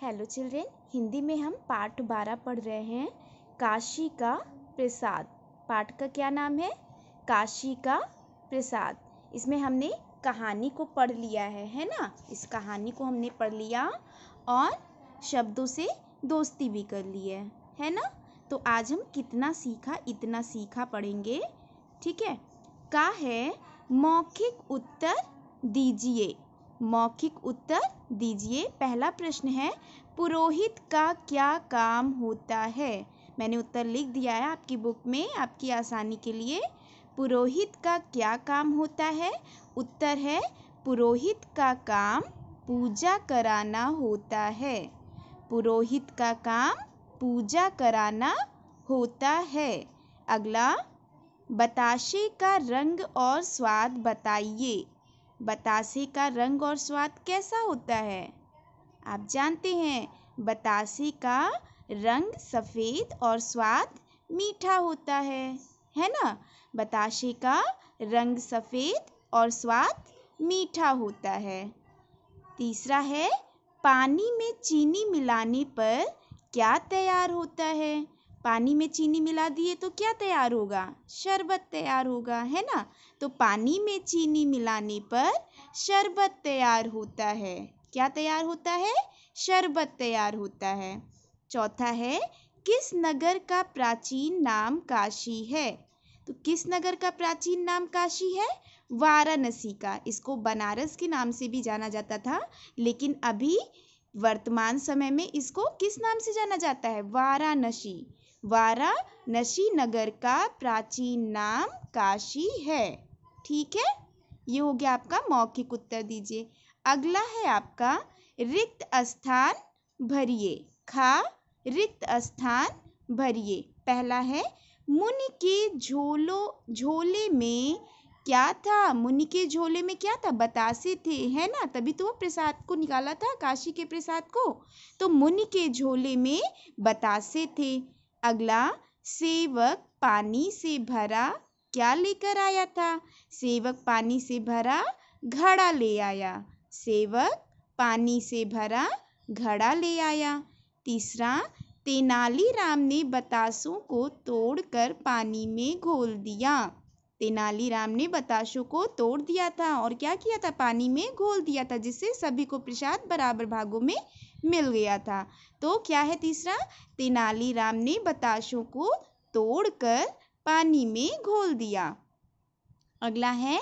hello children Hindi में हम पाठ बारह पढ़ रहे हैं काशी का प्रसाद पाठ का क्या नाम है काशी का प्रसाद इसमें हमने कहानी को पढ़ लिया है है ना इस कहानी को हमने पढ़ लिया और शब्दों से दोस्ती भी कर ली है है ना तो आज हम कितना सीखा इतना सीखा पढ़ेंगे ठीक है का है मौखिक उत्तर दीजिए मौखिक उत्तर दीजिए पहला प्रश्न है पुरोहित का क्या काम होता है मैंने उत्तर लिख दिया है आपकी बुक में आपकी आसानी के लिए पुरोहित का क्या काम होता है उत्तर है पुरोहित का काम पूजा कराना होता है पुरोहित का काम पूजा कराना होता है अगला बताशे का रंग और स्वाद बताइए बतासे का रंग और स्वाद कैसा होता है आप जानते हैं बतासे का रंग सफ़ेद और स्वाद मीठा होता है है ना बताशे का रंग सफ़ेद और स्वाद मीठा होता है तीसरा है पानी में चीनी मिलाने पर क्या तैयार होता है पानी में चीनी मिला दिए तो क्या तैयार होगा शरबत तैयार होगा है ना तो पानी में चीनी मिलाने पर शरबत तैयार होता है क्या तैयार होता है शरबत तैयार होता है चौथा है किस नगर का प्राचीन नाम काशी है तो किस नगर का प्राचीन नाम काशी है वाराणसी का इसको बनारस के नाम से भी जाना जाता था लेकिन अभी वर्तमान समय में इसको किस नाम से जाना जाता है वाराणसी वाराणसी नगर का प्राचीन नाम काशी है ठीक है ये हो गया आपका मौखिक उत्तर दीजिए अगला है आपका रिक्त स्थान भरिए खा रिक्त स्थान भरिए पहला है मुनि के झोलो झोले में क्या था मुनि के झोले में क्या था बतासे थे है ना तभी तो वो प्रसाद को निकाला था काशी के प्रसाद को तो मुनि के झोले में बतासे थे अगला सेवक पानी से भरा क्या लेकर आया था सेवक पानी से भरा घड़ा ले आया सेवक पानी से भरा घड़ा ले आया तीसरा तेनालीराम ने बताशों को तोड़कर पानी में घोल दिया तेनालीराम ने बताशों को तोड़ दिया था और क्या किया था पानी में घोल दिया था जिससे सभी को प्रसाद बराबर भागों में मिल गया था तो क्या है तीसरा तेनालीराम ने बताशों को तोड़कर पानी में घोल दिया अगला है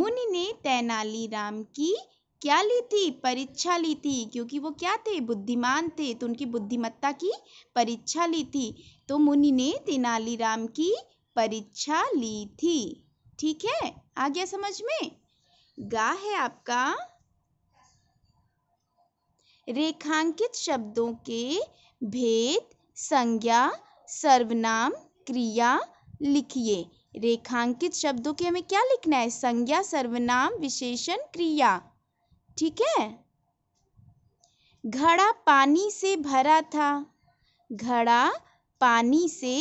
मुनि ने तेनालीराम की क्या ली थी परीक्षा ली थी क्योंकि वो क्या थे बुद्धिमान थे तो उनकी बुद्धिमत्ता की परीक्षा ली थी तो मुनि ने तेनालीराम की परीक्षा ली थी ठीक है आ गया समझ में गा है आपका रेखांकित शब्दों के भेद संज्ञा सर्वनाम क्रिया लिखिए रेखांकित शब्दों के हमें क्या लिखना है संज्ञा सर्वनाम विशेषण क्रिया ठीक है घड़ा पानी से भरा था घड़ा पानी से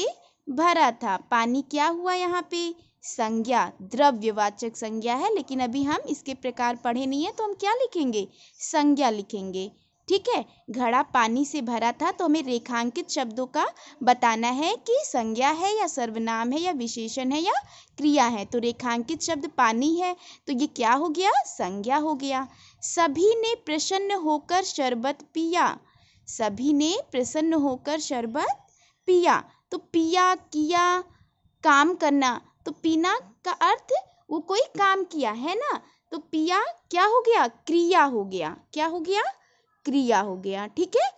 भरा था पानी क्या हुआ यहाँ पे संज्ञा द्रव्यवाचक संज्ञा है लेकिन अभी हम इसके प्रकार पढ़े नहीं है तो हम क्या लिखेंगे संज्ञा लिखेंगे ठीक है घड़ा पानी से भरा था तो हमें रेखांकित शब्दों का बताना है कि संज्ञा है या सर्वनाम है या विशेषण है या क्रिया है तो रेखांकित शब्द पानी है तो ये क्या हो गया संज्ञा हो गया सभी ने प्रसन्न होकर शरबत पिया सभी ने प्रसन्न होकर शरबत पिया तो पिया किया काम करना तो पीना का अर्थ वो कोई काम किया है ना तो पिया क्या हो गया क्रिया हो गया क्या हो गया क्रिया हो गया ठीक है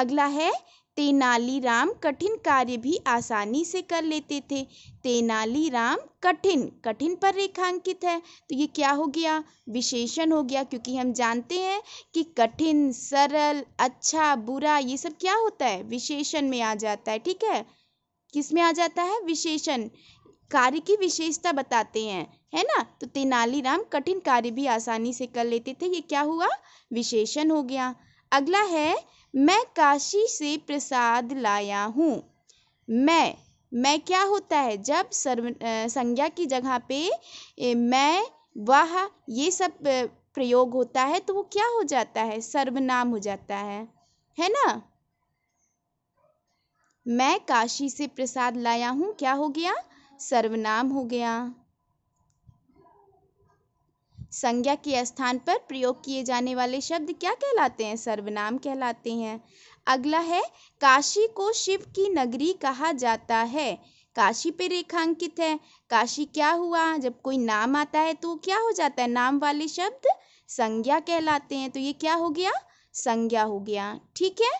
अगला है तेनालीराम कठिन कार्य भी आसानी से कर लेते थे तेनालीराम कठिन कठिन पर रेखांकित है तो ये क्या हो गया विशेषण हो गया क्योंकि हम जानते हैं कि कठिन सरल अच्छा बुरा ये सब क्या होता है विशेषण में आ जाता है ठीक है किस में आ जाता है विशेषण कार्य की विशेषता बताते हैं है ना तो तेनालीराम कठिन कार्य भी आसानी से कर लेते थे ये क्या हुआ विशेषण हो गया अगला है मैं काशी से प्रसाद लाया हूँ मैं मैं क्या होता है जब सर्व संज्ञा की जगह पे मैं वह ये सब प्रयोग होता है तो वो क्या हो जाता है सर्वनाम हो जाता है है ना मैं काशी से प्रसाद लाया हूँ क्या हो गया सर्वनाम हो गया संज्ञा के स्थान पर प्रयोग किए जाने वाले शब्द क्या कहलाते हैं सर्वनाम कहलाते हैं अगला है काशी को शिव की नगरी कहा जाता है काशी पे रेखांकित है काशी क्या हुआ जब कोई नाम आता है तो क्या हो जाता है नाम वाले शब्द संज्ञा कहलाते हैं तो ये क्या हो गया संज्ञा हो गया ठीक है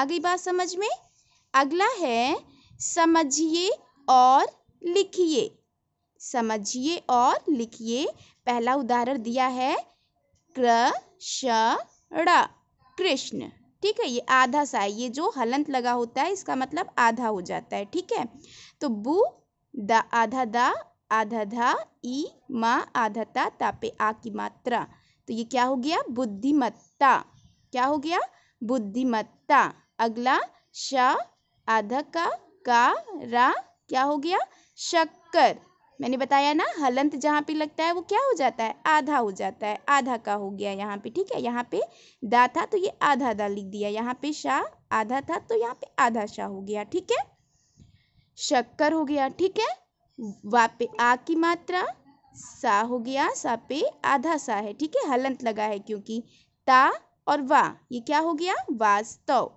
आ गई बात समझ में अगला है समझिए और लिखिए समझिए और लिखिए पहला उदाहरण दिया है कृष्ण कृष्ण ठीक है ये आधा सा है ये जो हलंत लगा होता है इसका मतलब आधा हो जाता है ठीक है तो बु द आधा द आधा धा ई मा आधा ता तापे आ की मात्रा तो ये क्या हो गया बुद्धिमत्ता क्या हो गया बुद्धिमत्ता अगला श आधा का का रा क्या हो गया शक्कर मैंने बताया ना हलंत जहाँ पे लगता है वो क्या हो जाता है आधा हो जाता है आधा का हो गया यहाँ पे ठीक है यहाँ पे दा था तो ये आधा दा लिख दिया यहाँ पे शाह आधा था तो यहाँ पे आधा शाह हो गया ठीक है शक्कर हो गया ठीक है वा पे आ की मात्रा सा हो गया सा पे आधा सा है ठीक है हलंत लगा है क्योंकि ता और वा ये क्या हो गया वास्तव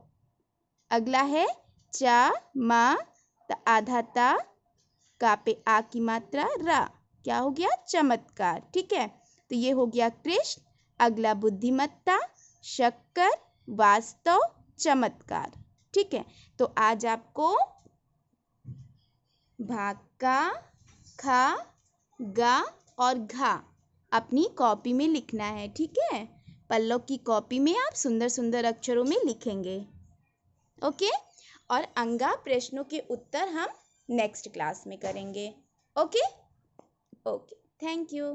अगला है चा मा ता आधा ता का पे आ की मात्रा रा क्या हो गया चमत्कार ठीक है तो ये हो गया कृष्ण अगला बुद्धिमत्ता शक्कर वास्तव चमत्कार ठीक है तो आज आपको भाग का खा गा और घा अपनी कॉपी में लिखना है ठीक है पल्लव की कॉपी में आप सुंदर सुंदर अक्षरों में लिखेंगे ओके और अंगा प्रश्नों के उत्तर हम नेक्स्ट क्लास में करेंगे ओके ओके थैंक यू